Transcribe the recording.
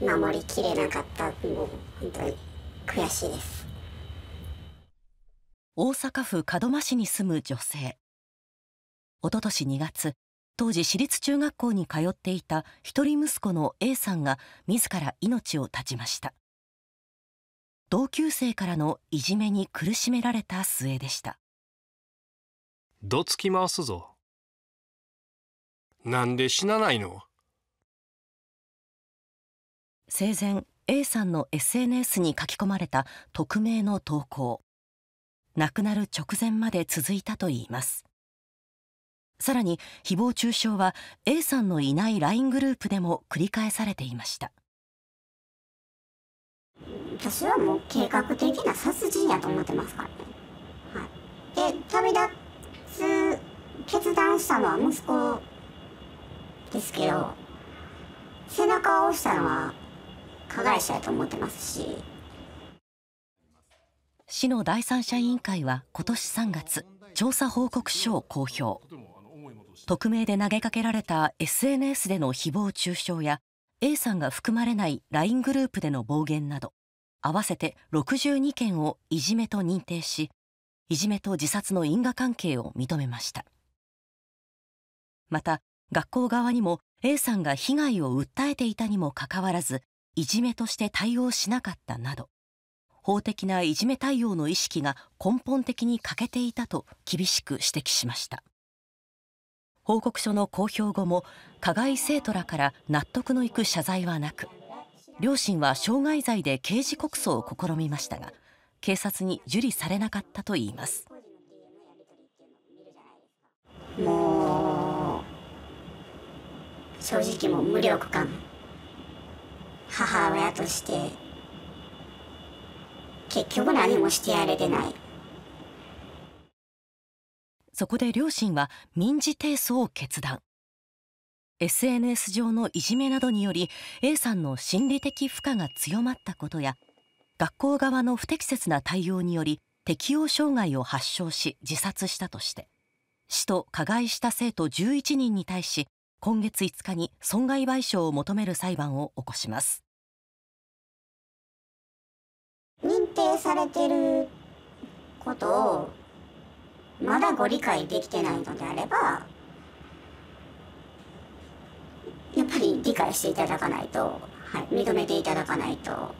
守りきれなかったもう本当に悔しいです大阪府門真市に住む女性おととし2月当時私立中学校に通っていた一人息子の A さんが自ら命を絶ちました同級生からのいじめに苦しめられた末でしたどつき回すぞなんで死なないの生前 A さんの SNS に書き込まれた匿名の投稿亡くなる直前まで続いたといいますさらに誹謗中傷は A さんのいない LINE グループでも繰り返されていました私はもう計画的な殺人やと思ってますから、はい、で旅立つ決断したのは息子ですけど背中を押したのは加害者やと思ってますし市の第三者委員会は今年3月調査報告書を公表匿名で投げかけられた SNS での誹謗中傷や A さんが含まれない LINE グループでの暴言など合わせて62件をいじめと認定しいじめと自殺の因果関係を認めましたまた学校側にも A さんが被害を訴えていたにもかかわらずいじめとして対応しなかったなど法的ないじめ対応の意識が根本的に欠けていたと厳しく指摘しました報告書の公表後も加害生徒らから納得のいく謝罪はなく両親は傷害罪で刑事告訴を試みましたが警察に受理されなかったといいますもう正直もう無力感母親として結局何もしてやれてないそこで両親は民事提訴を決断 SNS 上のいじめなどにより A さんの心理的負荷が強まったことや学校側の不適切な対応により適応障害を発症し自殺したとして市と加害した生徒11人に対し今月5日に損害賠償を求める裁判を起こしますされてることをまだご理解できてないのであればやっぱり理解していただかないと、はい、認めていただかないと